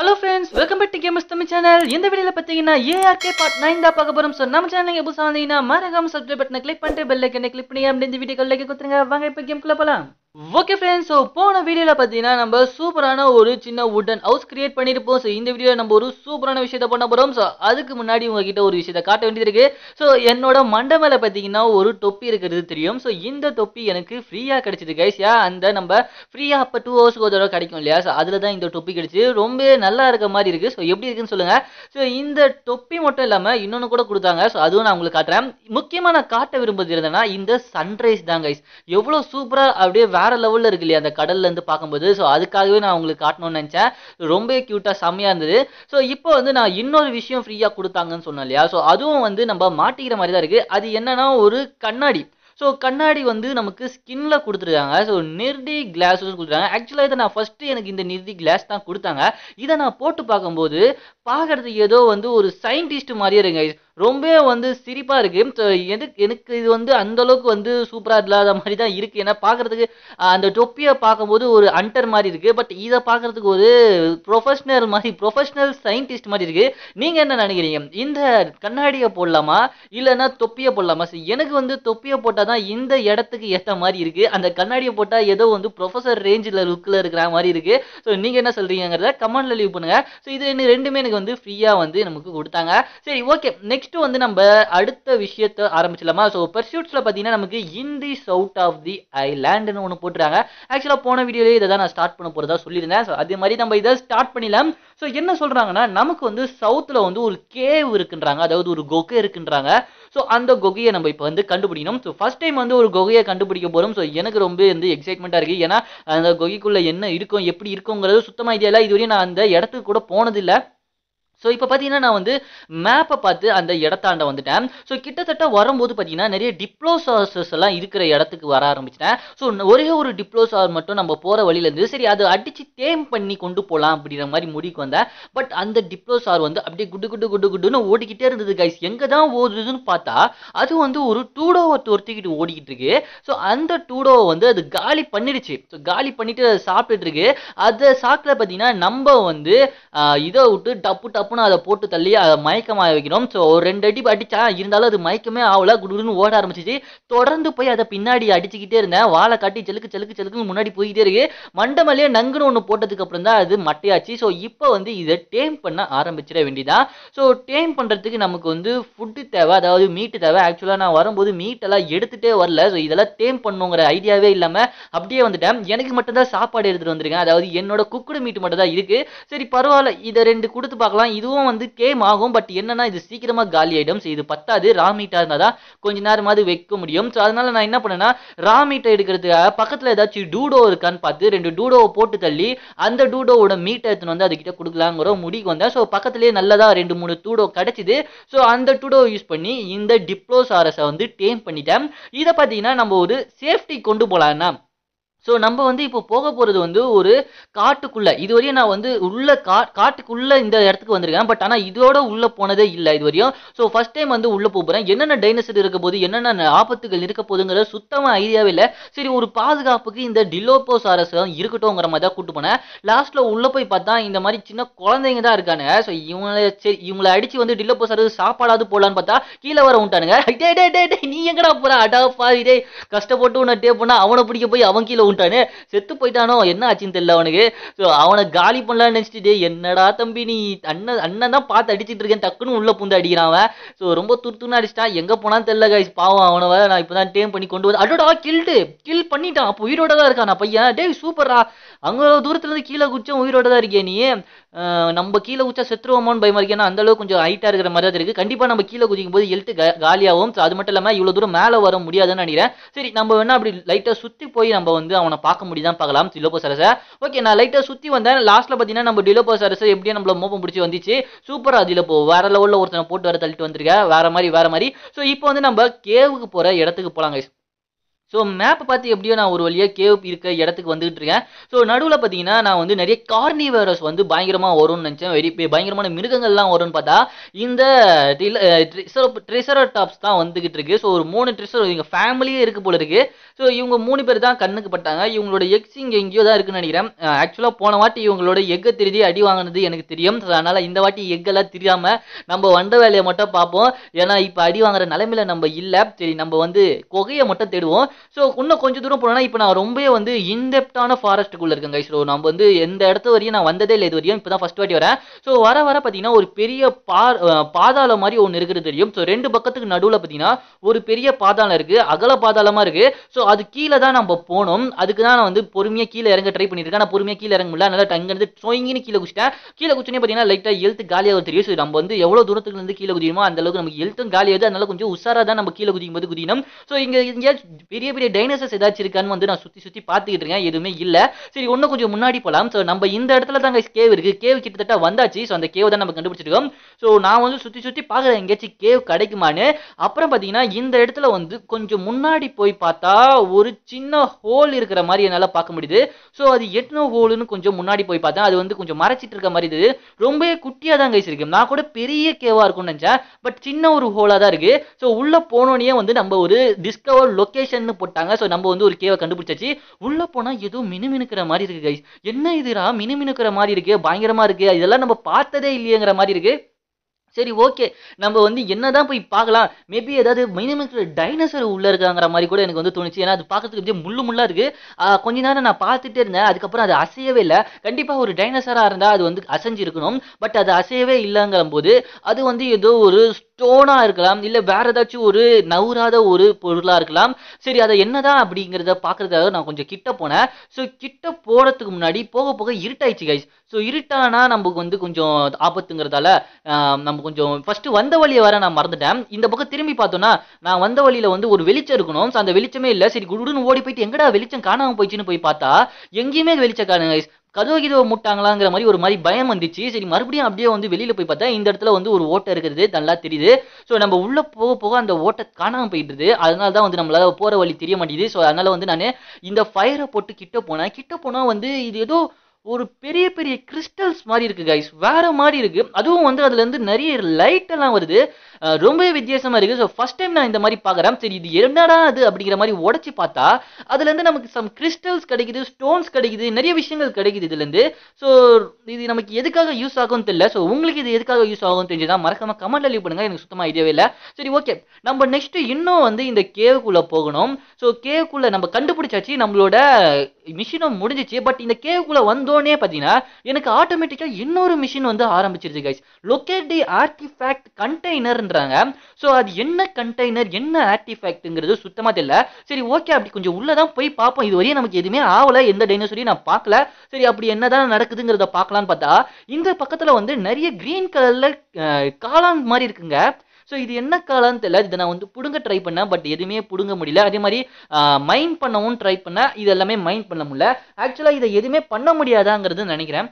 hello friends welcome back to games Tamil channel இந்த வீடியோவில் பார்த்தீங்கன்னா ஏஆர்கே பார்ட் நைன் தான் பார்க்க போகிறோம் ஸோ நம்ம சேனல் எங்கே புதுசாக வந்தீங்கன்னா மறக்காம சப்ஸ்கிரைப் பட்டனை கிளிக் பண்ணிட்டு பெல் ஐக்கனை கிளிக் பண்ணி அப்படி இந்த வீடியோ லைக் கொடுத்துருங்க வாங்க இப்போ கேம்குள்ளே போகலாம் ஓகே ஃப்ரெண்ட்ஸ் ஸோ போன வீடியோவில் பார்த்தீங்கன்னா நம்ம சூப்பரான ஒரு சின்ன வுடன் ஹவுஸ் கிரியேட் பண்ணியிருப்போம் ஸோ இந்த வீடியோவில் நம்ம ஒரு சூப்பரான விஷயத்த பண்ண போகிறோம் ஸோ அதுக்கு முன்னாடி உங்ககிட்ட ஒரு விஷயத்தை காட்ட வேண்டியது இருக்குது ஸோ என்னோட மண்டமேல பார்த்தீங்கன்னா ஒரு தொப்பி இருக்கிறது தெரியும் ஸோ இந்த தொப்பி எனக்கு ஃப்ரீயாக கிடைச்சிது கைஸ் யா அந்த நம்ம ஃப்ரீயாக அப்போ டூ ஹவர்ஸ்க்கு ஒரு தடவை கிடைக்கும் இல்லையா ஸோ அதில் தான் இந்த தொப்பி கிடைச்சி ரொம்ப நல்லா இருக்க மாதிரி இருக்குது ஸோ எப்படி இருக்குன்னு சொல்லுங்கள் ஸோ இந்த தொப்பி மட்டும் இல்லாமல் இன்னொன்று கூட கொடுத்தாங்க ஸோ அதுவும் நான் உங்களுக்கு காட்டுறேன் முக்கியமாக நான் காட்ட விரும்புறது என்னன்னா இந்த சன்ரைஸ் தான் கைஸ் எவ்வளோ சூப்பராக அப்படியே வேற லெவலில் இருக்கு இல்லையா அந்த இருந்து பார்க்கும்போது ஸோ அதுக்காகவே நான் உங்களுக்கு காட்டணும்னு நினச்சேன் ரொம்பவே க்யூட்டாக செம்மையாக இருந்தது ஸோ இப்போ வந்து நான் இன்னொரு விஷயம் ஃப்ரீயாக கொடுத்தாங்கன்னு சொன்னேன் இல்லையா ஸோ அதுவும் வந்து நம்ம மாட்டிக்கிற மாதிரி தான் இருக்குது அது என்னன்னா ஒரு கண்ணாடி ஸோ கண்ணாடி வந்து நமக்கு ஸ்கின்ல கொடுத்துருக்காங்க ஸோ நிர்டி கிளாஸ் கொடுத்துருக்காங்க ஆக்சுவலாக இதை நான் ஃபர்ஸ்ட் எனக்கு இந்த நிர்டி கிளாஸ் தான் கொடுத்தாங்க இதை நான் போட்டு பார்க்கும்போது பார்க்கறதுக்கு ஏதோ வந்து ஒரு சயின்டிஸ்ட் மாதிரியே இருக்குங்க ரொம்பவே வந்து சிரிப்பாக இருக்குது எனக்கு எனக்கு இது வந்து அந்தளவுக்கு வந்து சூப்பராக இல்லாத மாதிரி தான் இருக்குது ஏன்னா பார்க்குறதுக்கு அந்த தொப்பியை பார்க்கும்போது ஒரு அண்டர் மாதிரி இருக்குது பட் இதை பார்க்குறதுக்கு ஒரு ப்ரொஃபஷ்னல் மாதிரி ப்ரொஃபஷ்னல் சயின்டிஸ்ட் மாதிரி இருக்குது நீங்கள் என்ன நினைக்கிறீங்க இந்த கண்ணாடியை போடலாமா இல்லைன்னா தொப்பியை போடலாமா எனக்கு வந்து தொப்பியை போட்டால் தான் இந்த இடத்துக்கு ஏற்ற மாதிரி இருக்குது அந்த கண்ணாடியை போட்டால் ஏதோ வந்து ப்ரொஃபஸர் ரேஞ்சில் லுக்கில் இருக்கிற மாதிரி இருக்குது ஸோ நீங்கள் என்ன சொல்கிறீங்கிறத கமெண்ட்டில் லீவ் பண்ணுங்கள் ஸோ இது ரெண்டுமே எனக்கு வந்து ஃப்ரீயாக வந்து நமக்கு கொடுத்தாங்க சரி ஓகே நெக்ஸ்ட் நெக்ஸ்ட் வந்து நம்ம அடுத்த விஷயத்தை ஆரம்பிச்சிடலாமா ஸோ பர்சியூட்ஸில் பார்த்தீங்கன்னா நமக்கு இன் தி சவுட் ஆஃப் தி ஐலாண்டுன்னு ஒன்று போட்டுருக்காங்க ஆக்சுவலாக போன வீடியோலேயே இதை தான் நான் ஸ்டார்ட் பண்ண போகிறதா சொல்லியிருந்தேன் ஸோ அதே மாதிரி நம்ம இதை ஸ்டார்ட் பண்ணிடலாம் ஸோ என்ன சொல்கிறாங்கன்னா நமக்கு வந்து சவுத்தில் வந்து ஒரு கேவ் இருக்குன்றாங்க அதாவது ஒரு கொகை இருக்குன்றாங்க ஸோ அந்த கொகையை நம்ம இப்போ வந்து கண்டுபிடிக்கணும் ஸோ ஃபஸ்ட் டைம் வந்து ஒரு கொகையை கண்டுபிடிக்க போகிறோம் ஸோ எனக்கு ரொம்ப வந்து எக்ஸைட்மெண்ட்டாக இருக்குது ஏன்னா அந்த கொகைக்குள்ளே என்ன இருக்கும் எப்படி இருக்குங்கிறது சுத்தமாக இதே இல்லை இதுவரையும் நான் அந்த இடத்துக்கு கூட போனதில்லை ஸோ இப்போ பார்த்தீங்கன்னா நான் வந்து மேப்பை பார்த்து அந்த இடத்தாண்ட வந்துட்டேன் ஸோ கிட்டத்தட்ட வரும்போது பார்த்தீங்கன்னா நிறைய டிப்ளோசார்ஸஸ் எல்லாம் இருக்கிற இடத்துக்கு வர ஆரம்பிச்சிட்டேன் ஸோ ஒரே ஒரு டிப்ளோசார் மட்டும் நம்ம போகிற வழியிலேருந்து சரி அதை அடித்து தேம் பண்ணி கொண்டு போகலாம் அப்படிங்கிற மாதிரி முடிவுக்கு வந்தேன் பட் அந்த டிப்ளோசார் வந்து அப்படியே குட்டு குட்டு குடு குட்டுன்னு ஓடிக்கிட்டே இருந்தது கைஸ் எங்கே தான் ஓடுதுன்னு பார்த்தா அது வந்து ஒரு டூடோவை துரத்திக்கிட்டு ஓடிக்கிட்டு இருக்கு ஸோ அந்த டூடோவை வந்து அது காலி பண்ணிடுச்சு ஸோ காலி பண்ணிட்டு அதை சாப்பிட்டுட்டு இருக்கு அதை சாப்பிட பார்த்தீங்கன்னா நம்ம வந்து இதை விட்டு டப்பு டப்பு டப்புனு அதை போட்டு தள்ளி அதை மயக்கமாக வைக்கிறோம் ஸோ ஒரு ரெண்டு அடி அடித்தா இருந்தாலும் அது மயக்கமே ஆகல குடுன்னு ஓட ஆரம்பிச்சிச்சு தொடர்ந்து போய் அதை பின்னாடி அடிச்சுக்கிட்டே இருந்தேன் வாழை காட்டி செலுக்கு செலுக்கு செலுக்குன்னு முன்னாடி போய்கிட்டே இருக்கு மண்டமலையே நங்குன்னு ஒன்று போட்டதுக்கு அப்புறம் தான் அது மட்டையாச்சு ஸோ இப்போ வந்து இதை டேம் பண்ண ஆரம்பிச்சிட வேண்டியதான் ஸோ டேம் பண்ணுறதுக்கு நமக்கு வந்து ஃபுட்டு தேவை அதாவது மீட்டு தேவை ஆக்சுவலாக நான் வரும்போது மீட்டெல்லாம் எடுத்துகிட்டே வரல ஸோ இதெல்லாம் டேம் பண்ணுங்கிற ஐடியாவே இல்லாமல் அப்படியே வந்துட்டேன் எனக்கு மட்டும்தான் சாப்பாடு எடுத்துகிட்டு வந்திருக்கேன் அதாவது என்னோட குக்குடு மீட்டு மட்டும் தான் இருக்குது சரி பரவாயில்ல இதை ரெண்டு கொடுத்து பார்க்கலாம் இதுவும் வந்து கேம் ஆகும் பட் என்னன்னா இது சீக்கிரமாக காலி ஆகிடும் ஸோ இது பத்தாது ரா மீட்டாக இருந்தால் தான் கொஞ்ச நேரமாவது வைக்க முடியும் ஸோ அதனால் நான் என்ன பண்ணேன்னா ரா மீட்டை எடுக்கிறதுக்காக பக்கத்தில் ஏதாச்சும் டூடோ இருக்கான்னு பார்த்து ரெண்டு டூடோவை போட்டு தள்ளி அந்த டூடோவோட மீட்டை எடுத்துன்னு வந்து அதுக்கிட்ட கொடுக்கலாங்கிற முடிவுக்கு வந்தேன் ஸோ பக்கத்துலேயே நல்லதாக ரெண்டு மூணு டூடோ கிடச்சிது ஸோ அந்த டூடோ யூஸ் பண்ணி இந்த டிப்ளோசாரஸை வந்து டேம் பண்ணிட்டேன் இதை பார்த்தீங்கன்னா நம்ம ஒரு சேஃப்டி கொண்டு போகலான்னா ஸோ நம்ம வந்து இப்போ போக போகிறது வந்து ஒரு காட்டுக்குள்ளே இதுவரையும் நான் வந்து உள்ள கா காட்டுக்குள்ளே இந்த இடத்துக்கு வந்திருக்கேன் பட் ஆனால் இதோட உள்ளே போனதே இல்லை இது வரையும் ஸோ ஃபஸ்ட் டைம் வந்து உள்ளே போகிறேன் என்னென்ன டைனசர் இருக்க போது என்னென்ன ஆபத்துகள் இருக்க போதுங்கிற சுத்தமாக ஐடியாவே இல்லை சரி ஒரு பாதுகாப்புக்கு இந்த டிலோபோசாரஸ் இருக்கட்டும்ங்கிற மாதிரி தான் கூட்டு போனேன் லாஸ்ட்டில் உள்ளே போய் பார்த்தா இந்த மாதிரி சின்ன குழந்தைங்க தான் இருக்காங்க ஸோ இவங்களை சரி இவங்களை அடித்து வந்து டிலோபோசாரஸ் சாப்பாடாவது போடலான்னு பார்த்தா கீழே வர உண்டானுங்க டே டே டே டே நீ எங்கடா போகிற அடா பாவி டே கஷ்டப்பட்டு உன்னை டே போனால் அவனை பிடிக்க போய் அவன் கீழே விட்டானே செத்து போயிட்டானோ என்ன ஆச்சுன்னு தெரியல அவனுக்கு ஸோ அவனை காலி பண்ணலான்னு நினச்சிட்டு என்னடா தம்பி நீ அண்ணன் அண்ணன் தான் பார்த்து அடிச்சிட்டு இருக்கேன் டக்குன்னு உள்ள பூந்து அடிக்கிறான் அவன் ஸோ ரொம்ப துருத்துன்னு அடிச்சிட்டான் எங்கே போனான்னு தெரியல கைஸ் பாவம் அவனவ நான் இப்போ தான் டேம் பண்ணி கொண்டு வந்து அடோடா கில்டு கில் பண்ணிட்டான் அப்போ உயிரோட தான் இருக்கான் பையன் டேய் சூப்பர்ரா அவ்வளோ தூரத்துலேருந்து கீழே குச்சம் உயிரோட தான் இருக்கே நீ நம்ம கீழே குச்சா செத்துருவோமோன்னு பயமா இருக்கேன் அந்த அளவுக்கு கொஞ்சம் ஹைட்டாக இருக்கிற மாதிரி தான் இருக்குது கண்டிப்பாக நம்ம கீழே குதிக்கும் போது எழுத்து காலியாகவும் அது மட்டும் இல்லாமல் இவ்வளோ தூரம் மேலே வர முடியாதுன்னு நினைக்கிறேன் சரி நம்ம வேணா அப்படி லைட்டாக சுற்றி போய் நம்ம வந்து அவனை பார்க்க முடியுதான் பார்க்கலாம் டிலோபோசரஸை ஓகே நான் லைட்டாக சுற்றி வந்தேன் லாஸ்ட்டில் பார்த்தீங்கன்னா நம்ம டிலோபோசரஸ் எப்படியும் நம்மள மோப்பம் பிடிச்சி வந்துச்சு சூப்பராக அதில் போ வேற லெவலில் ஒருத்தனை போட்டு வர தள்ளிட்டு வந்திருக்கேன் வேற மாதிரி வேற மாதிரி ஸோ இப்போ வந்து நம்ம கேவுக்கு போகிற இடத்துக்கு போகலாம் கைஸ் ஸோ மேப் பார்த்து எப்படியோ நான் ஒரு வழியாக கேவ் இருக்க இடத்துக்கு வந்துகிட்டு இருக்கேன் ஸோ நடுவில் பார்த்தீங்கன்னா நான் வந்து நிறைய கார்னிவைரஸ் வந்து பயங்கரமாக வரும்னு நினச்சேன் வெரி பயங்கரமான மிருகங்கள்லாம் வரும்னு பார்த்தா இந்த ட்ரிசரோ டாப்ஸ் தான் வந்துகிட்டு இருக்கு ஸோ ஒரு மூணு ட்ரிசரோ இவங்க ஃபேமிலியே இருக்கு போல இருக்கு ஸோ இவங்க மூணு பேர் தான் கண்ணுக்கு பட்டாங்க இவங்களோட எக்ஸ் இங்கே எங்கேயோ தான் இருக்குன்னு நினைக்கிறேன் ஆக்சுவலாக போன வாட்டி இவங்களோட எக்கை திருதி அடி வாங்கினது எனக்கு தெரியும் அதனால் இந்த வாட்டி எக்கெல்லாம் தெரியாமல் நம்ம வண்ட வேலையை மட்டும் பார்ப்போம் ஏன்னா இப்போ அடி வாங்குற நிலமையில நம்ம இல்லை சரி நம்ம வந்து கொகையை மட்டும் தேடுவோம் ஸோ இன்னும் கொஞ்சம் தூரம் போனோம்னா இப்போ நான் ரொம்பவே வந்து இன்டெப்டான ஃபாரஸ்ட்டுக்குள்ளே இருக்கேன் கைஸ் ஸோ நம்ம வந்து எந்த இடத்து வரையும் நான் வந்ததே இல்லை இது வரையும் இப்போ தான் ஃபஸ்ட் வாட்டி வரேன் ஸோ வர வர பார்த்தீங்கன்னா ஒரு பெரிய பா பாதாளம் மாதிரி ஒன்று இருக்கிறது தெரியும் ஸோ ரெண்டு பக்கத்துக்கு நடுவில் பார்த்தீங்கன்னா ஒரு பெரிய பாதாளம் இருக்குது அகல பாதாளமாக இருக்குது ஸோ அது கீழே தான் நம்ம போனோம் அதுக்கு தான் நான் வந்து பொறுமையாக கீழே இறங்க ட்ரை பண்ணியிருக்கேன் நான் பொறுமையாக கீழே இறங்க முடியல நல்லா டங்கிருந்து சொயங்கின்னு கீழே குச்சிட்டேன் கீழே குச்சினே பார்த்தீங்கன்னா லைட்டாக எழுத்து காலியாக தெரியும் ஸோ நம்ம வந்து எவ்வளோ தூரத்துக்கு வந்து கீழே குதிக்கணுமோ அந்த அளவுக்கு நமக்கு எழுத்தும் காலியாகுது அதனால் கொஞ்சம் உஷாராக தான் நம்ம கீழே குதிக்கும் போது ஸோ இங்கே இங்கே பெரிய பெரிய பெரிய டைனோசர்ஸ் ஏதாச்சும் இருக்கான்னு வந்து நான் சுற்றி சுற்றி பார்த்துக்கிட்டு இருக்கேன் எதுவுமே இல்லை சரி இன்னும் கொஞ்சம் முன்னாடி போகலாம் ஸோ நம்ம இந்த இடத்துல தாங்க கேவ் இருக்குது கேவ் கிட்டத்தட்ட வந்தாச்சு ஸோ அந்த கேவ் தான் நம்ம கண்டுபிடிச்சிருக்கோம் ஸோ நான் வந்து சுற்றி சுற்றி பார்க்குறேன் எங்கேயாச்சும் கேவ் கிடைக்குமான்னு அப்புறம் பார்த்தீங்கன்னா இந்த இடத்துல வந்து கொஞ்சம் முன்னாடி போய் பார்த்தா ஒரு சின்ன ஹோல் இருக்கிற மாதிரி என்னால் பார்க்க முடியுது ஸோ அது எட்னோ ஹோலுன்னு கொஞ்சம் முன்னாடி போய் பார்த்தேன் அது வந்து கொஞ்சம் மறைச்சிட்டு இருக்க மாதிரி இது ரொம்பவே குட்டியாக தான் கைஸ் இருக்கு நான் கூட பெரிய கேவாக இருக்கும்னு நினச்சேன் பட் சின்ன ஒரு ஹோலாக தான் இருக்குது ஸோ உள்ளே போனோடனே வந்து நம்ம ஒரு டிஸ்கவர் லொக்கேஷன் போட்டாங்க ஸோ நம்ம வந்து ஒரு கேவை கண்டுபிடிச்சாச்சு உள்ளே போனால் ஏதோ மினுமினுக்கிற மாதிரி இருக்குது கைஸ் என்ன இதுரா மினுமினுக்கிற மாதிரி இருக்குது பயங்கரமாக இருக்குது இதெல்லாம் நம்ம பார்த்ததே இல்லையேங்கிற மாதிரி இருக்குது சரி ஓகே நம்ம வந்து என்னதான் போய் பார்க்கலாம் மேபி ஏதாவது மினிமக்கு டைனோசர் உள்ளே இருக்காங்கிற மாதிரி கூட எனக்கு வந்து தோணுச்சு ஏன்னா அது பார்க்கறதுக்கு அப்படியே முள்ளு முள்ளா இருக்குது கொஞ்ச நேரம் நான் பார்த்துட்டே இருந்தேன் அதுக்கப்புறம் அது அசையவே இல்லை கண்டிப்பாக ஒரு டைனோசராக இருந்தால் அது வந்து அசைஞ்சிருக்கணும் பட் அது அசையவே இல்லைங்கிற போது அது வந்து ஏதோ ஒரு ஸ்டோனாக இருக்கலாம் இல்லை வேறு ஏதாச்சும் ஒரு நவுறாத ஒரு பொருளாக இருக்கலாம் சரி அதை என்னதான் அப்படிங்கிறத பார்க்குறதுக்காக நான் கொஞ்சம் கிட்ட போனேன் ஸோ கிட்ட போகிறதுக்கு முன்னாடி போக போக இருட்டாயிடுச்சு கைஸ் ஸோ இருட்டானா நமக்கு வந்து கொஞ்சம் ஆபத்துங்கிறதால நம்ம கொஞ்சம் ஃபர்ஸ்ட் வந்த வழியை வர நான் மறந்துட்டேன் இந்த பக்கம் திரும்பி பார்த்தோன்னா நான் வந்த வழியில வந்து ஒரு வெளிச்சம் இருக்கணும் ஸோ அந்த வெளிச்சமே இல்லை சரி குடுன்னு ஓடி போயிட்டு எங்கடா வெளிச்சம் காணாமல் போயிடுச்சுன்னு போய் பார்த்தா எங்கேயுமே வெளிச்சம் காணுங்க கதவு கிதவு முட்டாங்களாங்கிற மாதிரி ஒரு மாதிரி பயம் வந்துச்சு சரி மறுபடியும் அப்படியே வந்து வெளியில் போய் பார்த்தா இந்த இடத்துல வந்து ஒரு ஓட்டம் இருக்கிறது நல்லா தெரியுது ஸோ நம்ம உள்ளே போக போக அந்த ஓட்டை காணாமல் போயிடுது அதனால தான் வந்து நம்மளால் போகிற வழி தெரிய மாட்டேங்குது ஸோ அதனால் வந்து நான் இந்த ஃபயரை போட்டு கிட்ட போனேன் கிட்ட போனால் வந்து இது ஏதோ ஒரு பெரிய பெரிய கிறிஸ்டல்ஸ் மாதிரி இருக்குது கைஸ் வேறு மாதிரி இருக்குது அதுவும் வந்து அதுலேருந்து நிறைய லைட் எல்லாம் வருது ரொம்பவே வித்தியாசமாக இருக்குது ஸோ ஃபஸ்ட் டைம் நான் இந்த மாதிரி பார்க்குறேன் சரி இது என்னடா அது அப்படிங்கிற மாதிரி உடச்சி பார்த்தா அதுலேருந்து நமக்கு சம் கிறிஸ்டல்ஸ் கிடைக்குது ஸ்டோன்ஸ் கிடைக்குது நிறைய விஷயங்கள் கிடைக்குது இருந்து ஸோ இது நமக்கு எதுக்காக யூஸ் ஆகும் தெரியல ஸோ உங்களுக்கு இது எதுக்காக யூஸ் ஆகும் தெரிஞ்சுதான் மறக்காம கமெண்ட்ல லீவ் பண்ணுங்கள் எனக்கு சுத்தமாக ஐடியாவே இல்லை சரி ஓகே நம்ம நெக்ஸ்ட்டு இன்னும் வந்து இந்த கேவுக்குள்ளே போகணும் ஸோ கேவுக்குள்ளே நம்ம கண்டுபிடிச்சாச்சு நம்மளோட மிஷினும் முடிஞ்சிச்சு பட் இந்த கேவுக்குள்ளே வந்து வந்தோடனே பார்த்தீங்கன்னா எனக்கு ஆட்டோமேட்டிக்காக இன்னொரு மிஷின் வந்து ஆரம்பிச்சிருச்சு கைஸ் லொக்கேட் தி ஆர்டிஃபேக்ட் கண்டெய்னர்ன்றாங்க ஸோ அது என்ன கண்டெய்னர் என்ன ஆர்டிஃபேக்ட்ங்கிறது சுத்தமாக தெரியல சரி ஓகே அப்படி கொஞ்சம் உள்ளே தான் போய் பார்ப்போம் இது வரையும் நமக்கு எதுவுமே ஆகலை எந்த டைனோசரையும் நான் பார்க்கல சரி அப்படி என்னதான் நடக்குதுங்கிறத பார்க்கலான்னு பார்த்தா இந்த பக்கத்தில் வந்து நிறைய க்ரீன் கலரில் காளான் மாதிரி இருக்குங்க ஸோ இது என்ன காலம்னு தெரியல இதை நான் வந்து பிடுங்க ட்ரை பண்ணேன் பட் எதுவுமே பிடுங்க முடியல அதே மாதிரி மைண்ட் பண்ணவும் ட்ரை பண்ணேன் இது எல்லாமே மைண்ட் பண்ண முடியல ஆக்சுவலாக இதை எதுவுமே பண்ண முடியாதாங்கிறது நினைக்கிறேன்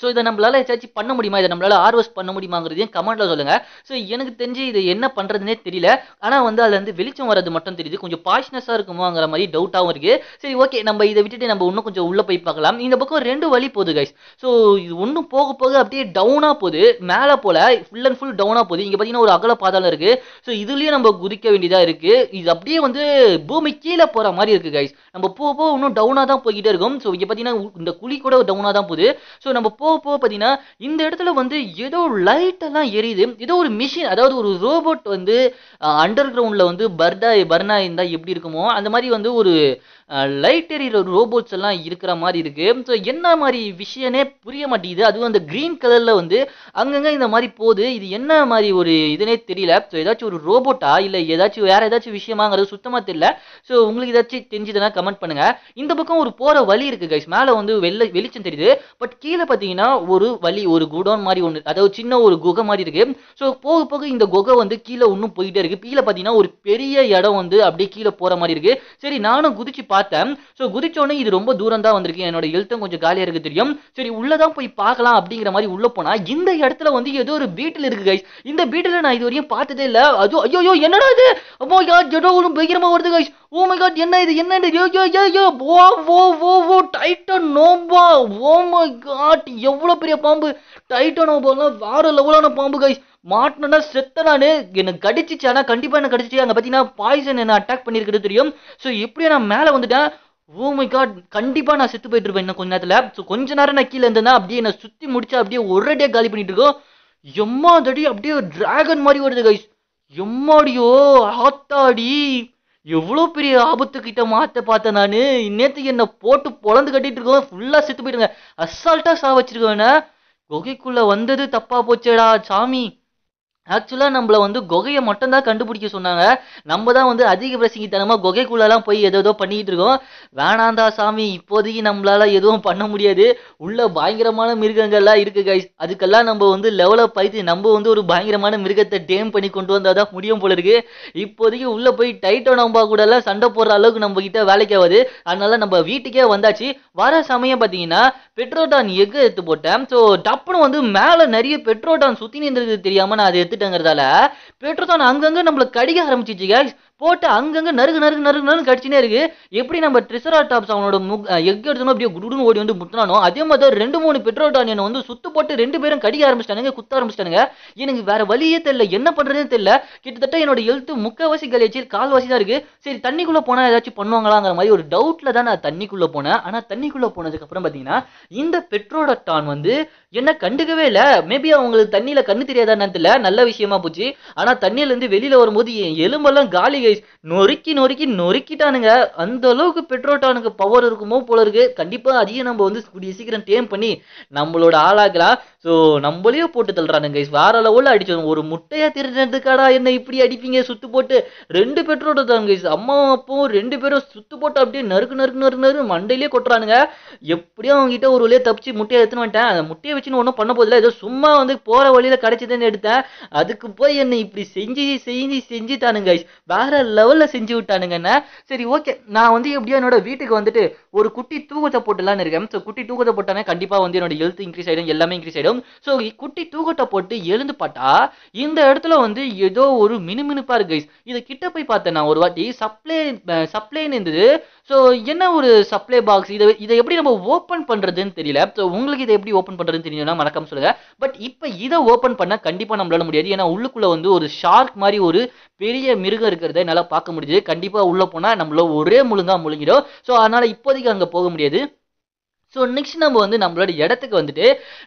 ஸோ இதை நம்மளால் ஏதாச்சும் பண்ண முடியுமா இதை நம்மளால் ஆர்வஸ் பண்ண முடியுமாங்கிறதையும் கமெண்ட்டில் சொல்லுங்கள் ஸோ எனக்கு தெரிஞ்சு இது என்ன பண்ணுறதுனே தெரியல ஆனால் வந்து அதில் வந்து வெளிச்சம் வரது மட்டும் தெரியுது கொஞ்சம் பாய்ஸ்னஸாக இருக்குமாங்கிற மாதிரி டவுட்டாகவும் இருக்குது சரி ஓகே நம்ம இதை விட்டுட்டு நம்ம இன்னும் கொஞ்சம் உள்ளே போய் பார்க்கலாம் இந்த பக்கம் ரெண்டு வழி போகுது கைஸ் ஸோ இது ஒன்றும் போக போக அப்படியே டவுனாக போகுது மேலே போல் ஃபுல் அண்ட் ஃபுல் டவுனாக போகுது இங்கே பார்த்தீங்கன்னா ஒரு அகல பாதாளம் இருக்குது ஸோ இதுலேயும் நம்ம குதிக்க வேண்டியதாக இருக்குது இது அப்படியே வந்து பூமி கீழே போகிற மாதிரி இருக்குது கைஸ் நம்ம போக போக இன்னும் டவுனாக தான் போய்கிட்டே இருக்கும் ஸோ இங்கே பார்த்தீங்கன்னா இந்த குழி கூட டவுனாக தான் போகுது ஸோ நம்ம போக போக பார்த்தீங்கன்னா இந்த இடத்துல வந்து ஏதோ லைட்டெல்லாம் எரியுது ஏதோ ஒரு மிஷின் அதாவது ஒரு ரோபோட் வந்து அண்டர் கிரவுண்டில் வந்து பர்டா பர்னா இருந்தால் எப்படி இருக்குமோ அந்த மாதிரி வந்து ஒரு லைட் எரியிற ரோபோட்ஸ் எல்லாம் இருக்கிற மாதிரி இருக்குது ஸோ என்ன மாதிரி விஷயனே புரிய மாட்டேங்குது அதுவும் அந்த க்ரீன் கலரில் வந்து அங்கங்கே இந்த மாதிரி போகுது இது என்ன மாதிரி ஒரு இதுனே தெரியல ஸோ ஏதாச்சும் ஒரு ரோபோட்டா இல்லை ஏதாச்சும் வேறு ஏதாச்சும் விஷயமாங்கிறது சுத்தமாக தெரியல ஸோ உங்களுக்கு ஏதாச்சும் தெரிஞ்சதுன்னா கமெண்ட் பண்ணுங்க இந்த பக்கம் ஒரு போகிற வழி இருக்குது கைஸ் மேலே வந்து வெள்ள வெளிச்சம் தெரியுது பட் கீழே பார்த்தீங்கன்னா ஒரு வழி ஒரு குடோன் மாதிரி ஒன்று அதாவது சின்ன ஒரு குகை மாதிரி இருக்குது ஸோ போக போக இந்த குகை வந்து கீழே இன்னும் போயிட்டே இருக்குது கீழே பார்த்தீங்கன்னா ஒரு பெரிய இடம் வந்து அப்படியே கீழே போகிற மாதிரி இருக்குது சரி நானும் குதிச்சு பா பார்த்தேன் ஸோ குதிச்சோடனே இது ரொம்ப தூரம் தான் வந்திருக்கு என்னோட எழுத்தம் கொஞ்சம் காலியாக இருக்குது தெரியும் சரி உள்ளதான் போய் பார்க்கலாம் அப்படிங்கிற மாதிரி உள்ளே போனால் இந்த இடத்துல வந்து ஏதோ ஒரு பீட்டில் இருக்கு கைஸ் இந்த பீட்டில் நான் இது வரையும் பார்த்ததே இல்லை அது ஐயோ ஐயோ என்னடா இது அப்போ யார் ஜெடோ வருது கைஸ் ஓ மை காட் என்ன இது என்ன இது ஐயோ ஐயோ oh oh oh oh titan நோம்பா ஓ மை காட் எவ்வளோ பெரிய பாம்பு டைட்டன் நோம்பாலாம் வேறு லெவலான பாம்பு கைஸ் மாட்டினா செத்த நான் என்னை கடிச்சிச்சு ஆனால் கண்டிப்பாக என்ன கடிச்சிச்சு அங்கே பார்த்தீங்கன்னா பாய்சன் என்ன அட்டாக் பண்ணியிருக்கிறது தெரியும் ஸோ இப்படியே நான் மேலே வந்துட்டேன் ஓ oh மை காட் கண்டிப்பாக நான் செத்து போயிட்டு இருப்பேன் இன்னும் கொஞ்ச நேரத்தில் ஸோ கொஞ்ச நேரம் நான் கீழே இருந்தேன்னா அப்படியே என்னை சுற்றி முடிச்சா அப்படியே ஒரேடியாக காலி பண்ணிட்டு இருக்கோம் எம்மா தடி அப்படியே டிராகன் மாதிரி வருது கைஸ் எம்மாடியோ ஆத்தாடி எவ்வளோ பெரிய ஆபத்துக்கிட்ட மாற்ற பார்த்தேன் நான் நேற்றுக்கு என்னை போட்டு பொழந்து கட்டிட்டு இருக்கோம் ஃபுல்லாக செத்து போயிடுங்க அசால்ட்டாக சா வச்சிருக்கேன் குகைக்குள்ளே வந்தது தப்பாக போச்சேடா சாமி ஆக்சுவலாக நம்மளை வந்து குகையை மட்டும் தான் கண்டுபிடிக்க சொன்னாங்க நம்ம தான் வந்து அதிக பிரசிங்கித்தனமாக குகைக்குள்ளெல்லாம் போய் ஏதோ ஏதோ பண்ணிக்கிட்டு இருக்கோம் வேணாந்தா சாமி இப்போதைக்கு நம்மளால் எதுவும் பண்ண முடியாது உள்ள பயங்கரமான மிருகங்கள்லாம் இருக்குது கைஸ் அதுக்கெல்லாம் நம்ம வந்து லெவலப் ஆயிட்டு நம்ம வந்து ஒரு பயங்கரமான மிருகத்தை டேம் பண்ணி கொண்டு வந்தால் தான் முடியும் போல இருக்குது இப்போதைக்கு உள்ளே போய் டைட்டோ நம்பா கூடலாம் சண்டை போடுற அளவுக்கு நம்ம கிட்ட வேலைக்கு ஆகாது அதனால நம்ம வீட்டுக்கே வந்தாச்சு வர சமயம் பார்த்தீங்கன்னா பெட்ரோடான் எக்கு எடுத்து போட்டேன் ஸோ டப்புன்னு வந்து மேலே நிறைய பெட்ரோடான் சுற்றி நின்றது தெரியாமல் நான் அதை எடுத்து வச்சுட்டேங்கிறதால பெட்ரோதான் அங்கங்கே நம்மளுக்கு கடிக்க ஆரம்பிச்சிச்சு கேஸ் போட்டு அங்கங்கே நறுக்கு நறுக்கு நறுக்கு நறுக்கு கடிச்சினே இருக்கு எப்படி நம்ம ட்ரிசரா டாப்ஸ் அவனோட முக் எக் எடுத்தோம் அப்படியே குடுன்னு ஓடி வந்து முட்டினானோ அதே மாதிரி ரெண்டு மூணு பெட்ரோல் டான் வந்து சுத்து போட்டு ரெண்டு பேரும் கடிக்க ஆரம்பிச்சிட்டானுங்க குத்த ஆரம்பிச்சிட்டானுங்க எனக்கு வேற வழியே தெரியல என்ன பண்ணுறதுன்னு தெரியல கிட்டத்தட்ட என்னோட எழுத்து முக்கவாசி கலைச்சு கால்வாசி தான் இருக்கு சரி தண்ணிக்குள்ளே போனால் ஏதாச்சும் பண்ணுவாங்களாங்கிற மாதிரி ஒரு டவுட்டில் தான் நான் தண்ணிக்குள்ளே போனேன் ஆனால் தண்ணிக்குள்ளே போனதுக்கப்புறம் பாத்தீங்கன்னா இந்த பெட்ரோல் டான் வந்து என்ன கண்டுக்கவே இல்லை மேபி அவங்களுக்கு தண்ணியில் கண்ணு தெரியாதான்னு தெரியல நல்ல விஷயமா போச்சு ஆனால் தண்ணியிலேருந்து வெளியில் வரும்போது என் எலும்பெல்லாம் காலி கைஸ் நொறுக்கி நொறுக்கி நொறுக்கிட்டானுங்க அந்த அளவுக்கு பெட்ரோட்டானுக்கு பவர் இருக்குமோ போல இருக்கு கண்டிப்பாக அதையும் நம்ம வந்து கூடிய சீக்கிரம் டேம் பண்ணி நம்மளோட ஆளாக்கலாம் ஸோ நம்மளையே போட்டு தள்ளுறானுங்க கைஸ் வேற லெவலில் அடிச்சோம் ஒரு முட்டையை திருடுறதுக்காடா என்ன இப்படி அடிப்பீங்க சுத்து போட்டு ரெண்டு பெட்ரோட தான் கைஸ் அம்மா அப்பாவும் ரெண்டு பேரும் சுத்து போட்டு அப்படியே நறுக்கு நறுக்கு நறுக்கு நறுக்கு மண்டையிலே கொட்டுறானுங்க எப்படியும் அவங்ககிட்ட ஒரு வழியாக தப்பிச்சு முட்டையை எடுத்துன்னு வந்துட்டேன் அந்த முட்டையை வச்சுன்னு ஒன்றும் பண்ண போதில்ல ஏதோ சும்மா வந்து போகிற வழியில் கிடச்சிதுன்னு எடுத்தேன் அதுக்கு போய் என்னை இப்படி செஞ்சு செஞ்சு செஞ்சுட்டானுங்க வேற லெவலில் செஞ்சு விட்டானுங்கன்னா சரி ஓகே நான் வந்து எப்படியோ என்னோட வீட்டுக்கு வந்துட்டு ஒரு குட்டி தூக்கத்தை போட்டுலான்னு இருக்கேன் ஸோ குட்டி தூக்கத்தை போட்டானே கண்டிப்பாக வந்து என்னோட ஹெல்த் இன்க்ரீஸ் ஆகிடும் எல்லாமே இன்க்ரீஸ் ஆகிடும் ஸோ குட்டி தூக்கத்தை போட்டு எழுந்து பார்த்தா இந்த இடத்துல வந்து ஏதோ ஒரு மினுமினுப்பாக இருக்கு கைஸ் இதை கிட்ட போய் பார்த்தேன் நான் ஒரு வாட்டி சப்ளை சப்ளைன்னு இருந்தது ஸோ என்ன ஒரு சப்ளை பாக்ஸ் இதை இதை எப்படி நம்ம ஓப்பன் பண்ணுறதுன்னு தெரியல ஸோ உங்களுக்கு இதை எப்படி ஓப்பன் பண்ணுறதுன்னு தெரியணும்னா மறக்காம சொல்லுங்கள் பட் இப்போ இதை ஓப்பன் பண்ண கண்டிப்பாக நம்மளால முடியாது ஏன்னா உள்ளுக்குள்ளே வந்து ஒரு ஷார்க் மாதிரி ஒரு பெரிய மிருகம் இருக்கிறத என்னால் பார்க்க முடியுது கண்டிப்பாக உள்ளே போனால் நம்மள ஒரே முழுங்காக முழுங்கிடும் ஸோ அதனால் இப்போதைக்கு அங்கே போக முடியாது ஸோ நெக்ஸ்ட் நம்ம வந்து நம்மளோட இடத்துக்கு வந்துட்டு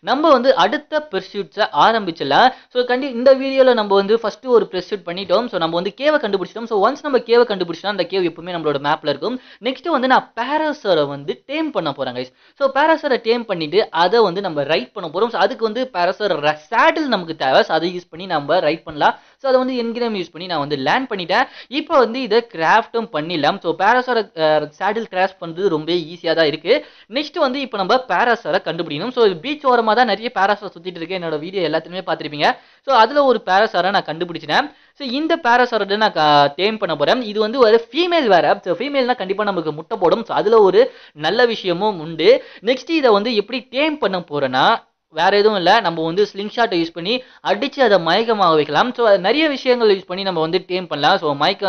நம்ம வந்து அடுத்த ப்ரெஸ்யூட்ஸை ஆரம்பிச்சிடலாம் ஸோ கண்டி இந்த வீடியோவில் நம்ம வந்து ஃபஸ்ட்டு ஒரு ப்ரெஸ்யூட் பண்ணிட்டோம் ஸோ நம்ம வந்து கேவை கண்டுபிடிச்சிட்டோம் ஸோ ஒன்ஸ் நம்ம கேவை கண்டுபிடிச்சிட்டோம் அந்த கேவ் எப்பவுமே நம்மளோட மேப்பில் இருக்கும் நெக்ஸ்ட் வந்து நான் பேராசரை வந்து டேம் பண்ண போகிறேன் கைஸ் ஸோ பேராசரை டேம் பண்ணிவிட்டு அதை வந்து நம்ம ரைட் பண்ண போகிறோம் ஸோ அதுக்கு வந்து பேராசர் சேடில் நமக்கு தேவை ஸோ அதை யூஸ் பண்ணி நம்ம ரைட் பண்ணலாம் ஸோ அதை வந்து என்கிரேம் யூஸ் பண்ணி நான் வந்து லேண்ட் பண்ணிட்டேன் இப்போ வந்து இதை கிராஃப்ட்டும் பண்ணிடலாம் ஸோ பேராசரை சேடில் கிராஃப்ட் பண்ணுறது ரொம்ப ஈஸியாக தான் இருக்குது நெக்ஸ்ட் வந்து வந்து இப்போ நம்ம பேராசரை கண்டுபிடிக்கணும் ஸோ பீச் ஓரமாக தான் நிறைய பேராசர் சுற்றிட்டு இருக்கேன் என்னோட வீடியோ எல்லாத்துலையுமே பார்த்துருப்பீங்க ஸோ அதில் ஒரு பேராசாரை நான் கண்டுபிடிச்சினேன் ஸோ இந்த பேராசாரோட நான் தேம் பண்ண போகிறேன் இது வந்து ஒரு ஃபீமேல் வேறு ஸோ ஃபீமேல்னால் கண்டிப்பாக நமக்கு முட்டை போடும் ஸோ அதில் ஒரு நல்ல விஷயமும் உண்டு நெக்ஸ்ட் இதை வந்து எப்படி டேம் பண்ண போகிறேன்னா வேறு எதுவும் இல்லை நம்ம வந்து ஸ்லிங் ஷாட்டை யூஸ் பண்ணி அடித்து அதை மயக்கமாக வைக்கலாம் ஸோ நிறைய விஷயங்கள் யூஸ் பண்ணி நம்ம வந்து டேம் பண்ணலாம் ஸோ மயக்க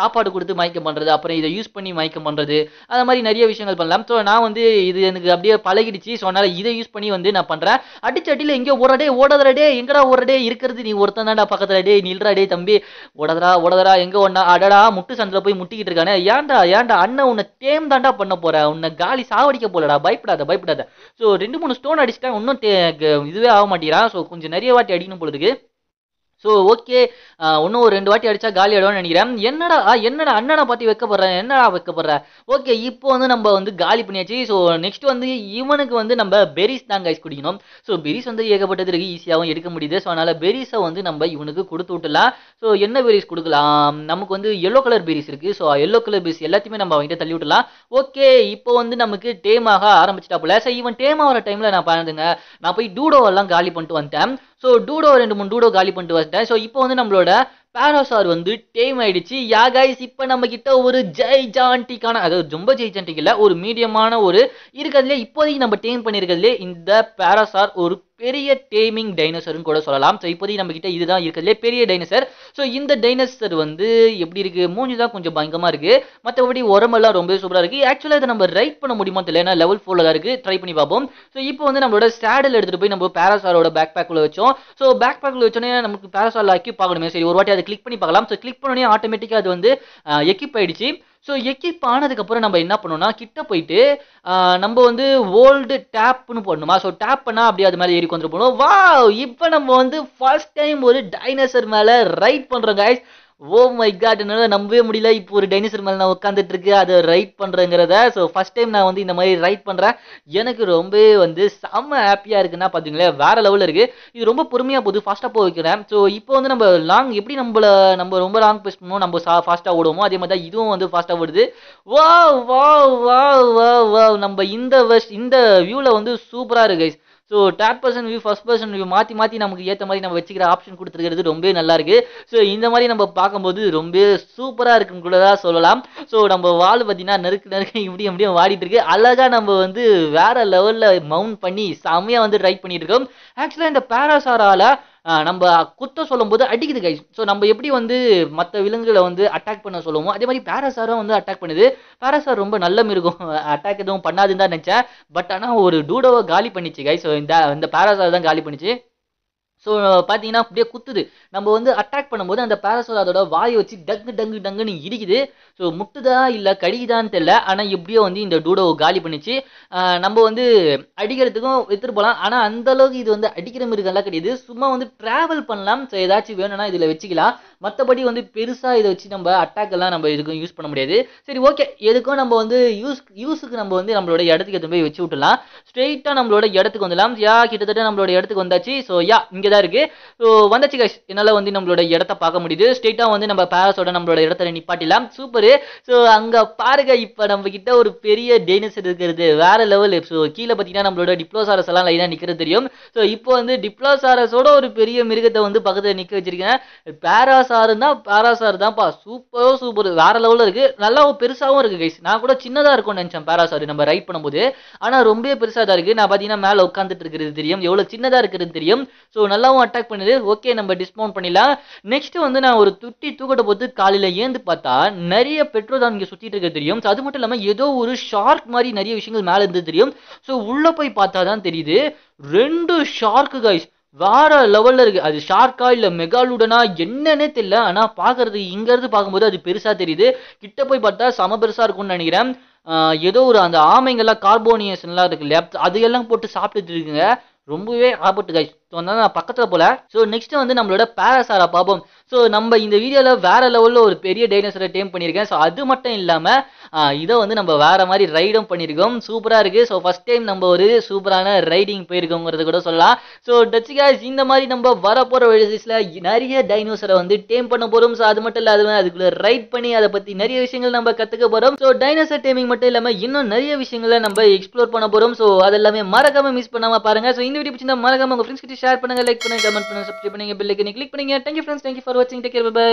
சாப்பாடு கொடுத்து மயக்கம் பண்ணுறது அப்புறம் இதை யூஸ் பண்ணி மயக்கம் பண்ணுறது அந்த மாதிரி நிறைய விஷயங்கள் பண்ணலாம் ஸோ நான் வந்து இது எனக்கு அப்படியே பழகிடுச்சு ஸோ அதனால் இதை யூஸ் பண்ணி வந்து நான் பண்ணுறேன் அடிச்சடியில் எங்கே ஓடடே ஓடாதடே எங்கடா ஓடடே இருக்கிறது நீ ஒருத்தன் தான்டா பக்கத்தில் டே நில்றாடே தம்பி ஓடதரா ஓடதரா எங்கே ஒன்றா அடடா முட்டு சந்தில் போய் முட்டிக்கிட்டு இருக்கானே ஏன்டா ஏன்டா அண்ணன் உன்னை தேம் தாண்டா பண்ண போகிறேன் உன்னை காலி சாவடிக்க போலடா பயப்படாத பயப்படாத ஸோ ரெண்டு மூணு ஸ்டோன் அடிச்சிட்டா இன்னும் இதுவே ஆக மாட்டேங்கிறான் ஸோ கொஞ்சம் நிறைய வாட்டி அடிக்கணும் பொழுதுக்கு ஸோ ஓகே இன்னும் ஒரு ரெண்டு வாட்டி அடித்தா காலி ஆடுவான்னு நினைக்கிறேன் என்னடா என்னடா அண்ணனை பற்றி வைக்கப்படுற என்னடா வைக்கப்படுற ஓகே இப்போ வந்து நம்ம வந்து காலி பண்ணியாச்சு ஸோ நெக்ஸ்ட் வந்து இவனுக்கு வந்து நம்ம பெரிஸ் தான் ஐஸ் குடிக்கணும் ஸோ பெரிஸ் வந்து ஏகப்பட்டது இருக்குது ஈஸியாகவும் எடுக்க முடியுது ஸோ அதனால் பெரிஸை வந்து நம்ம இவனுக்கு கொடுத்து விட்டலாம் ஸோ என்ன பெரிஸ் கொடுக்கலாம் நமக்கு வந்து எல்லோ கலர் பெரிஸ் இருக்குது ஸோ எல்லோ கலர் பெரிஸ் எல்லாத்தையுமே நம்ம அவங்ககிட்ட தள்ளி விட்டலாம் ஓகே இப்போ வந்து நமக்கு டேமாக போல ஸோ இவன் டேம் ஆகிற டைமில் நான் பாருங்க நான் போய் டூடோவெல்லாம் காலி பண்ணிட்டு வந்துட்டேன் ஸோ டூடோ ரெண்டு மூணு டூடோ காலி பண்ணிட்டு வந்துட்டேன் ஸோ இப்போ வந்து நம்மளோட பேராசார் வந்து டேம் ஆயிடுச்சு யா கைஸ் இப்போ நம்ம கிட்ட ஒரு ஜெய் ஜான்டிக்கான அதாவது ரொம்ப ஜெய் ஜான்டிக்கு இல்லை ஒரு மீடியமான ஒரு இருக்கிறதுலே இப்போதைக்கு நம்ம டேம் பண்ணியிருக்கிறதுலே இந்த பேராசார் ஒரு பெரிய டேமிங் டைனோசர்னு கூட சொல்லலாம் ஸோ இப்போதைக்கு நம்ம கிட்ட இதுதான் இருக்கிறதுலே பெரிய டைனோசர் ஸோ இந்த டைனோசர் வந்து எப்படி இருக்கு மூஞ்சி தான் கொஞ்சம் பயங்கரமாக இருக்கு மற்றபடி உரமெல்லாம் ரொம்ப சூப்பராக இருக்கு ஆக்சுவலாக இதை நம்ம ரைட் பண்ண முடியுமா தெரியல ஏன்னா லெவல் ஃபோரில் தான் இருக்கு ட்ரை பண்ணி பார்ப்போம் ஸோ இப்போ வந்து நம்மளோட ஸ்டாடில் எடுத்துகிட்டு போய் நம்ம பேராசாரோட பேக் பேக்கில் வச்சோம் ஸோ பேக் பேக்கில் வச்சோன்னே நமக்கு பேராசாரில் அக்யூப் பார்க்கணுமே சரி ஒரு வாட்டி அதை கிளிக் பண்ணி பார்க்கலாம் ஸோ கிளிக் பண்ணோடனே ஆட்டோமேட்டிக்காக அது வந்து எக்யூப் ஆயிடுச்சு ஸோ எக்கிப் ஆனதுக்கப்புறம் நம்ம என்ன பண்ணோம்னா கிட்ட போயிட்டு நம்ம வந்து ஓல்டு டேப்னு போடணுமா ஸோ டேப் பண்ணால் அப்படியே அது மாதிரி ஏறி வந்துட்டு போகணும் வா இப்போ நம்ம வந்து ஃபர்ஸ்ட் டைம் ஒரு டைனோசர் மேலே ரைட் பண்ணுறோம் guys oh oh my God என்னால் நம்பவே முடியல இப்போ ஒரு டைனோசர் மேலே நான் உட்காந்துட்டு இருக்கு அதை ரைட் பண்ணுறேங்கிறத ஸோ ஃபஸ்ட் டைம் நான் வந்து இந்த மாதிரி ரைட் பண்ணுறேன் எனக்கு ரொம்பவே வந்து செம்ம ஹாப்பியாக இருக்குன்னா பார்த்தீங்களேன் வேறு லெவலில் இருக்குது இது ரொம்ப பொறுமையாக போகுது ஃபாஸ்ட்டாக போக வைக்கிறேன் ஸோ இப்போ வந்து நம்ம லாங் எப்படி நம்மளை நம்ம ரொம்ப லாங் பேஸ் பண்ணுவோம் நம்ம சா ஃபாஸ்ட்டாக ஓடுவோமோ அதே மாதிரி தான் இதுவும் வந்து ஃபாஸ்ட்டாக ஓடுது வா வா வா வா வா நம்ம இந்த வெஸ்ட் இந்த வியூவில் வந்து சூப்பராக இருக்குது so third person view first person view மாற்றி மாற்றி நமக்கு ஏற்ற மாதிரி நம்ம வச்சுக்கிற ஆப்ஷன் கொடுத்துருக்கிறது ரொம்பவே நல்லா இருக்கு ஸோ இந்த மாதிரி நம்ம பார்க்கும்போது ரொம்ப சூப்பராக இருக்குன்னு கூட தான் சொல்லலாம் ஸோ நம்ம வால் பார்த்தீங்கன்னா நெருக்கு நெருக்கு இப்படி அப்படியே வாடிட்டு இருக்கு அழகாக நம்ம வந்து வேற லெவலில் மவுண்ட் பண்ணி செம்மையாக வந்து ட்ரை பண்ணிட்டு இருக்கோம் ஆக்சுவலாக இந்த பேராசாரால நம்ம குத்த சொல்லும்போது அடிக்குது கைஸ் ஸோ நம்ம எப்படி வந்து மற்ற விலங்குகளை வந்து அட்டாக் பண்ண சொல்லுவோம் அதே மாதிரி பேராசாரும் வந்து அட்டாக் பண்ணுது பேராசார் ரொம்ப நல்ல மிருகம் அட்டாக் எதுவும் பண்ணாதுன்னு தான் நினச்சேன் பட் ஆனால் ஒரு டூடோவை காலி பண்ணிச்சு கைஸ் இந்த இந்த பேராசார் தான் காலி பண்ணிச்சு ஸோ பார்த்தீங்கன்னா அப்படியே குத்துது நம்ம வந்து அட்டாக் பண்ணும்போது அந்த பேரசோல் அதோட வாயை வச்சு டங்கு டங்கு டங்குன்னு இடிக்குது ஸோ முட்டுதா இல்லை கடிக்குதான்னு தெரில ஆனால் எப்படியோ வந்து இந்த டூடோ காலி பண்ணிச்சு நம்ம வந்து அடிக்கிறதுக்கும் எடுத்துகிட்டு போகலாம் ஆனால் அந்தளவுக்கு இது வந்து அடிக்கிற மிருகம்லாம் கிடையாது சும்மா வந்து ட்ராவல் பண்ணலாம் ஸோ ஏதாச்சும் வேணும்னா இதில் வச்சுக்கலாம் மற்றபடி வந்து பெருசாக இதை வச்சு நம்ம அட்டாக்கெல்லாம் நம்ம எதுக்கும் யூஸ் பண்ண முடியாது சரி ஓகே எதுக்கும் நம்ம வந்து யூஸ் யூஸுக்கு நம்ம வந்து நம்மளோட இடத்துக்கு எடுத்து போய் வச்சு விட்டுலாம் ஸ்ட்ரெயிட்டாக நம்மளோட இடத்துக்கு வந்துடலாம் யா கிட்டத்தட்ட நம்மளோட இடத்துக்கு வந்தாச்சு ஸோ யா இங்கே இங்கே இருக்குது ஸோ வந்துச்சு கைஸ் என்னால் வந்து நம்மளோட இடத்த பார்க்க முடியுது ஸ்ட்ரெயிட்டாக வந்து நம்ம பேரஸோட நம்மளோட இடத்துல நிப்பாட்டிலாம் சூப்பர் ஸோ அங்கே பாருங்க இப்போ நம்ம கிட்ட ஒரு பெரிய டைனோசர் இருக்கிறது வேற லெவல் ஸோ கீழே பார்த்தீங்கன்னா நம்மளோட டிப்ளோசாரஸ் எல்லாம் லைனாக நிற்கிறது தெரியும் ஸோ இப்போ வந்து டிப்ளோசாரஸோட ஒரு பெரிய மிருகத்தை வந்து பக்கத்தில் நிற்க வச்சிருக்கேன் பேராசாரு தான் பேராசார் தான்ப்பா சூப்பரோ சூப்பர் வேற லெவலில் இருக்கு நல்லா பெருசாகவும் இருக்கு கைஸ் நான் கூட சின்னதாக இருக்கும்னு நினச்சேன் பேராசாரு நம்ம ரைட் பண்ணும்போது ஆனால் ரொம்ப பெருசாக தான் இருக்குது நான் பார்த்தீங்கன்னா மேலே உட்காந்துட்டு இருக்கிறது தெரியும் எவ்வளோ சின்னதாக இருக்கிறது தெரியும் ஸோ நல்லாவும் அட்டாக் பண்ணுது ஓகே நம்ம டிஸ்கவுண்ட் பண்ணிடலாம் நெக்ஸ்ட் வந்து நான் ஒரு துட்டி தூக்கட்ட போது காலையில் ஏந்து பார்த்தா நிறைய பெட்ரோல் தான் இங்கே சுற்றிட்டு இருக்க தெரியும் அது மட்டும் இல்லாமல் ஏதோ ஒரு ஷார்க் மாதிரி நிறைய விஷயங்கள் மேலே இருந்து தெரியும் ஸோ உள்ளே போய் பார்த்தா தான் தெரியுது ரெண்டு ஷார்க்கு கைஸ் வேற லெவலில் இருக்குது அது ஷார்க்கா இல்லை மெகாலுடனா என்னன்னே தெரியல ஆனால் பார்க்கறது இங்கேருந்து பார்க்கும்போது அது பெருசாக தெரியுது கிட்ட போய் பார்த்தா சம பெருசாக இருக்கும்னு நினைக்கிறேன் ஏதோ ஒரு அந்த ஆமைங்கள்லாம் கார்போனியஸ்லாம் இருக்கு லேப் அது எல்லாம் போட்டு சாப்பிட்டுட்டு இருக்குங்க ரொம்பவே ஆபத்து காய்ச்சி ஸோ அதனால் நான் பக்கத்தில் போல ஸோ நெக்ஸ்ட் வந்து நம்மளோட பேரசாரா பார்ப்போம் ஸோ நம்ம இந்த வீடியோவில் வேற லெவலில் ஒரு பெரிய டைனோசரை டேம் பண்ணியிருக்கேன் ஸோ அது மட்டும் இல்லாமல் இதை வந்து நம்ம வேற மாதிரி ரைடும் பண்ணியிருக்கோம் சூப்பராக இருக்குது ஸோ ஃபஸ்ட் டைம் நம்ம ஒரு சூப்பரான ரைடிங் போயிருக்கோங்கிறது கூட சொல்லலாம் ஸோ டச் கேஸ் இந்த மாதிரி நம்ம வரப்போகிற வீடியோஸில் நிறைய டைனோசரை வந்து டேம் பண்ண போகிறோம் ஸோ அது மட்டும் இல்லாத அதுக்குள்ளே ரைட் பண்ணி அதை பற்றி நிறைய விஷயங்கள் நம்ம கற்றுக்க போகிறோம் ஸோ டைனோசர் டேமிங் மட்டும் இல்லாமல் இன்னும் நிறைய விஷயங்களை நம்ம எக்ஸ்ப்ளோர் பண்ண போகிறோம் ஸோ அதெல்லாமே மறக்காமல் மிஸ் பண்ணாமல் பாருங்கள் ஸோ இந்த வீடியோ பிடிச்சிருந்தா மறக்காமல் உங்கள் ஃப்ரெண்ட்ஸ் கிட்ட ஷேர் பண்ணுங்க லைக் பண்ணுங்க கமெண்ட் பண்ணுங்க சப்ஸ்கிரைப் பண்ணுங்க பெல் ஐக்கனை கிளிக் பண்ணுங்க தேங்க்யூ ஃப்ரெண்ட்ஸ் தேங்க்யூ ஃபார் வாட்சிங் டேக் கேர் பை